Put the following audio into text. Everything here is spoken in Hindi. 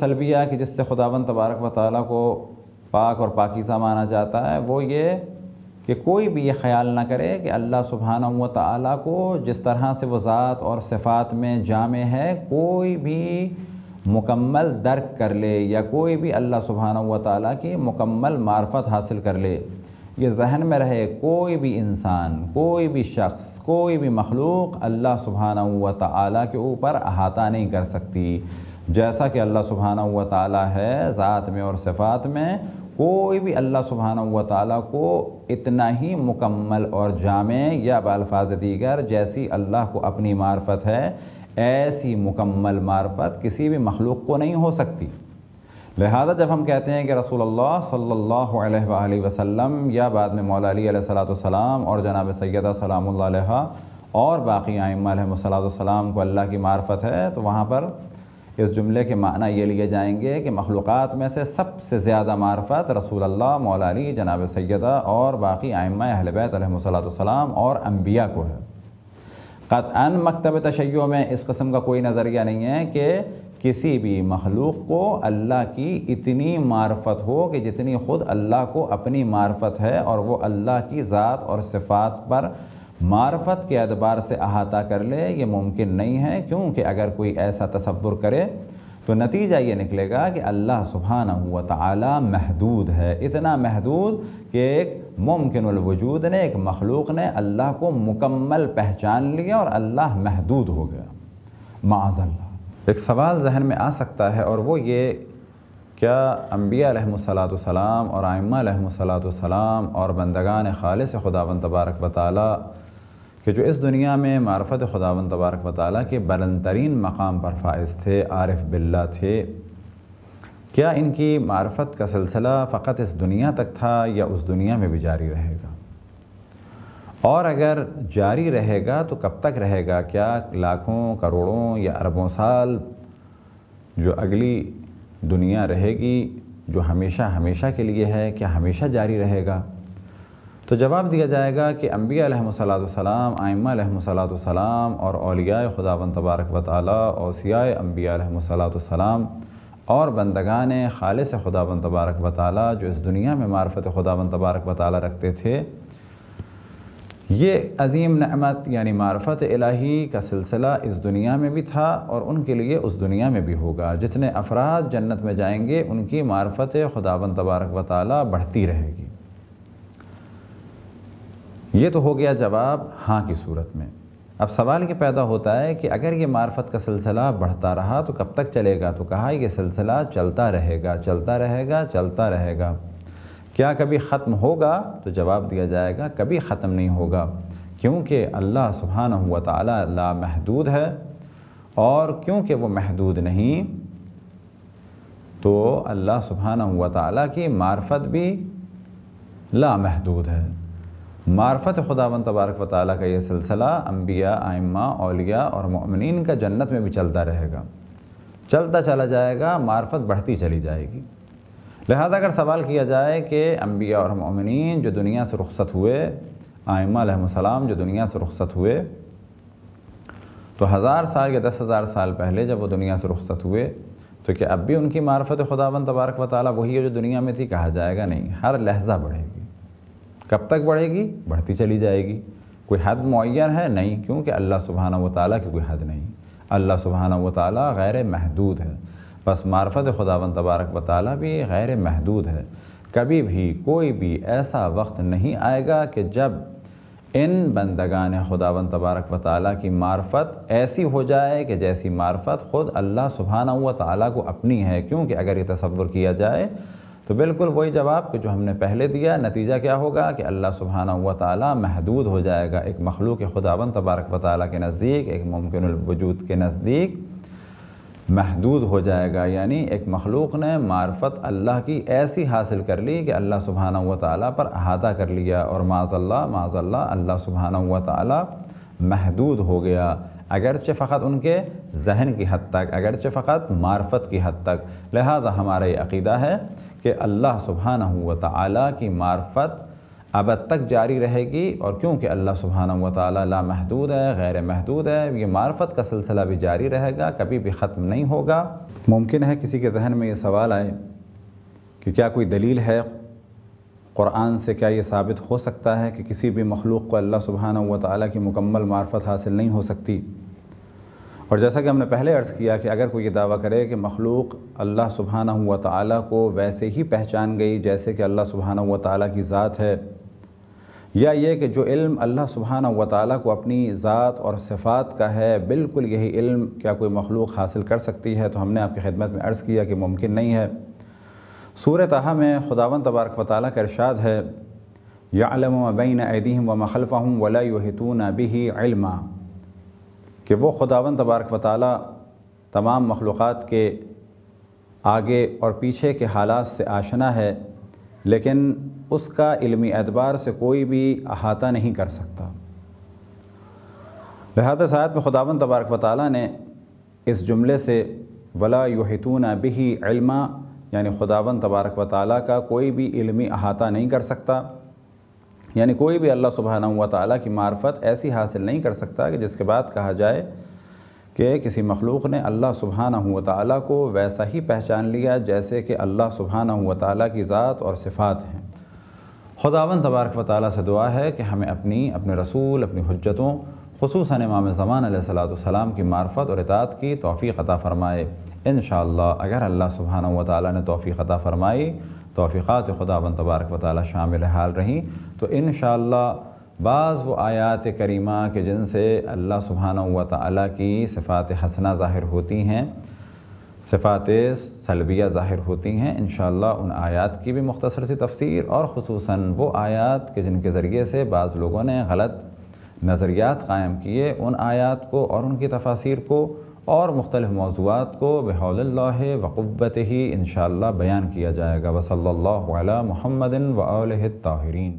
सलबिया कि जिससे खुदावन तबारक व ताली को पाक और पाकिज़ा माना जाता है वो ये कि कोई भी ये ख्याल ना करे कि अल्लाह सुबहान व ताली को जिस तरह से वो ज़ात और सिफ़ात में जाम है कोई भी मुकम्मल दर्क कर ले या कोई भी अल्लाह सुबहान व ताली की मुकम्मल मार्फत हासिल कर ले ये जहन में रहे कोई भी इंसान कोई भी शख्स कोई भी मखलूक अल्लाह सुबहाना व ताली के ऊपर अहाता नहीं कर सकती जैसा कि अल्लाह सुबहाना हुआ ताला है ज़ात में और सिफ़ात में कोई भी अल्लाह सुबहाना हुआ ताला को इतना ही मुकम्मल और जामे या बालफाज दीगर जैसी अल्लाह को अपनी मार्फत है ऐसी मुकम्मल मार्फत किसी भी मखलूक को नहीं हो सकती लिहाजा जब हम कहते हैं कि रसूलुल्लाह सल्लल्लाहु अलैहि वसल्लम या बाद में मौला अली सलाम और जनाब सैदा सलाम और बाकी आइम सलाम को अल्लाह की मार्फत है तो वहाँ पर इस जुमले के माना ये लिए जाएंगे कि मखलूक़ में से सबसे ज़्यादा मार्फत रसूल अल्लाह मौलानी जनाब सैदा और बाकी आयम अहलबैतम और अम्बिया को है अन मकतब तशैयों में इस कस्म का कोई नज़रिया नहीं है कि किसी भी मखलूक को अल्लाह की इतनी मार्फत हो कि जितनी ख़ुद अल्लाह को अपनी मार्फत है और वह अल्लाह की ज़ात और सिफ़ात पर मार्फत के अदबार से अहाता कर ले ये मुमकिन नहीं है क्योंकि अगर कोई ऐसा तस्वुर करे तो नतीजा ये निकलेगा कि अल्लाह सुबहाना हुआ ताला महदूद है इतना महदूद कि एक मुमकिन वजूद ने एक मखलूक ने अल्लाह को मुकम्मल पहचान लिया और अल्लाह महदूद हो गया माजल्ला एक सवाल जहन में आ सकता है और वो ये क्या अम्बिया सलाम और आयमा सलाम और बंदगान खालिस खुदा तबारक वाली कि जो इस दुनिया में मारफत खुदावन तबारक व ताली के बलन तरीन मकाम पर फ़ायज़ थे आरफ बिल्ला थे क्या इनकी मारफत का सिलसिला फ़कत इस दुनिया तक था या उस दुनिया में भी जारी रहेगा और अगर जारी रहेगा तो कब तक रहेगा क्या लाखों करोड़ों या अरबों साल जो अगली दुनिया रहेगी जो हमेशा हमेशा के लिए है क्या हमेशा जारी रहेगा तो जवाब दिया जाएगा कि अम्बियालाम आयमालाम और अलिया खुदा तबारक वाली औसिया अम्बियालाम और बंदगान खालिस खुदा तबारक वाली जो इस दुनिया में मार्फत खुदा तबारक वाली रखते थे ये अजीम नमत यानी मार्फत इलाही का सिलसिला इस दुनिया में भी था और उनके लिए उस दुनिया में भी होगा जितने अफराद जन्नत में जाएंगे उनकी मार्फत बन तबारक वाली बढ़ती रहेगी ये तो हो गया जवाब हाँ की सूरत में अब सवाल ये पैदा होता है कि अगर ये मार्फत का सिलसिला बढ़ता रहा तो कब तक चलेगा तो कहा ये सिलसिला चलता रहेगा चलता रहेगा चलता रहेगा क्या कभी ख़त्म होगा तो जवाब दिया जाएगा कभी ख़त्म नहीं होगा क्योंकि अल्लाह सुबहान हुआ ताला ला महदूद है और क्योंकि वो महदूद नहीं तो अल्लाह सुबहान हुआ ताला की मार्फत भी लामहदूद है मार्फत खुदावन तबारक व का ये सिलसिला अम्बिया आइम्मा अलिया और ममिन का जन्नत में भी चलता रहेगा चलता चला जाएगा मार्फत बढ़ती चली जाएगी लिहाजा अगर सवाल किया जाए कि अम्बिया और ममिन जो दुनिया से रुखसत हुए आयमासलाम जो दुनिया से रुखसत हुए तो हज़ार साल या दस हज़ार साल पहले जब वो दुनिया से रुखसत हुए तो क्या अब भी उनकी मार्फत खुदावन तबारक वाली वही है जो दुनिया में थी कहा जाएगा नहीं हर लहजा बढ़ेगी कब तक बढ़ेगी बढ़ती चली जाएगी कोई हद मुन है नहीं क्योंकि अल्लाह सुबहाना व ताली की कोई हद नहीं अल्लाह सुबहाना व ताली गैर महदूद है बस मार्फत खुदावन तबारक व ताली भी गैर महदूद है कभी भी कोई भी ऐसा वक्त नहीं आएगा कि जब इन बंदगान खुदावन तबारक व ताली की मार्फत ऐसी हो जाए कि जैसी मार्फत ख़ुद अल्लाह सुबहाना व ताली को अपनी है क्योंकि अगर ये तस्वुर किया जाए तो बिल्कुल वही जवाब कि जो हमने पहले दिया नतीजा क्या होगा कि अल्लाह सुबहाना व ताली महदूद हो जाएगा एक मखलूक खुदावन तबारक व ताली के नज़दीक एक मुमकिन वजूद के नज़दीक महदूद हो जाएगा यानी एक मखलूक ने मार्फत अल्लाह की ऐसी हासिल कर ली कि अल्लाह सुबहाना व ताली पर अहाता कर लिया और माजल्ला माजल्ला अल्लाह सुबहाना व ताली महदूद हो गया अगरचे फ़कत उनके जहन की हद तक अगरचे फ़कत मार्फत की हद तक लिहाजा हमारा ये अकीदा है कि अल्लाह सुबहाना हुआ ताली की मार्फत अब तक जारी रहेगी और क्योंकि अल्लाह सुबहाना हुआ ताली ला महदूद है गैर महदूद है ये मार्फत का सिलसिला भी जारी रहेगा कभी भी ख़त्म नहीं होगा मुमकिन है किसी के जहन में ये सवाल आए कि क्या कोई दलील है क़ुरान से क्या ये साबित हो सकता है कि किसी भी मखलूक़ को अल्लाह सुबहाना हुआ ताली की मुकम्मल मार्फत हासिल नहीं हो सकती और जैसा कि हमने पहले अर्ज़ किया कि अगर कोई ये दावा करे कि मखलूक अल्लाह सुबहाना हुआ ताली को वैसे ही पहचान गई जैसे कि अल्लाह सुबहाना हुआ ताली की ज़ात है या ये कि जो इल्म अल्लाह सुबहाना व ताली को अपनी ज़ात और सिफ़ात का है बिल्कुल यही इल्म क्या कोई मखलूक हासिल कर सकती है तो हमने आपकी खिदमत में अर्ज़ किया कि मुमकिन नहीं है सूरत में खुदावन तबारक व ताली का इरशाद है यालम बैन अदीम व मखलफ़ा वला युहतून बिही इल्मा कि वो खुदावन तबारक वाली तमाम मखलूक़ात के आगे और पीछे के हालात से आशना है लेकिन उसका इलमी एतबार से कोई भी अहाता नहीं कर सकता लिहाजा सायद में खुदावन तबारक वाली ने इस जुमले से वला युहतून बिही इल्मा यानी खुदावन तबारक वाली का कोई भी इलमी अहाता नहीं कर सकता यानी कोई भी अल्लाह सुबहाना हुआ ताली की मार्फत ऐसी हासिल नहीं कर सकता कि जिसके बाद कहा जाए कि किसी मखलूक ने अल्लाह सुबहाना हुआ ताली को वैसा ही पहचान लिया जैसे कि अल्लाह सुबहाना हुआ ताली की ज़ात और सिफ़ात हैं खुदावन तबारक व ताली से दुआ है कि हमें अपनी अपने रसूल अपनी हजतों खसूस इमाम ज़मान सलाम की मार्फत और इतात की तोफ़ी अतः फ़रमाए इन अगर अल्लाह सुबहाना हुआ ताली ने तोफ़ी अतः फ़रमाई तोफ़ीक़ात खुदावन तबारक व ताली शामिल हाल रहीं तो इन बाज़ वो आयात करीमा के जिनसे अल्लाह सुबहाना हुआ ताली की सिफ़ात हसना ज़ाहिर होती हैं सिफ़ात सलबिया ज़ाहिर होती हैं इन उन आयात की भी मुख्तर सी तफसीर और खसूस वो आयात के जिनके ज़रिए से बाज़ लोगों ने गलत नज़रियात क़ायम किए उन आयात को और उनकी तफासिर को और मुख्तलिफ़ मौजूद को बेहल वक़ुबत ही इन बयान किया जाएगा वसल्ला महमदिन वाहरीन ताहरीन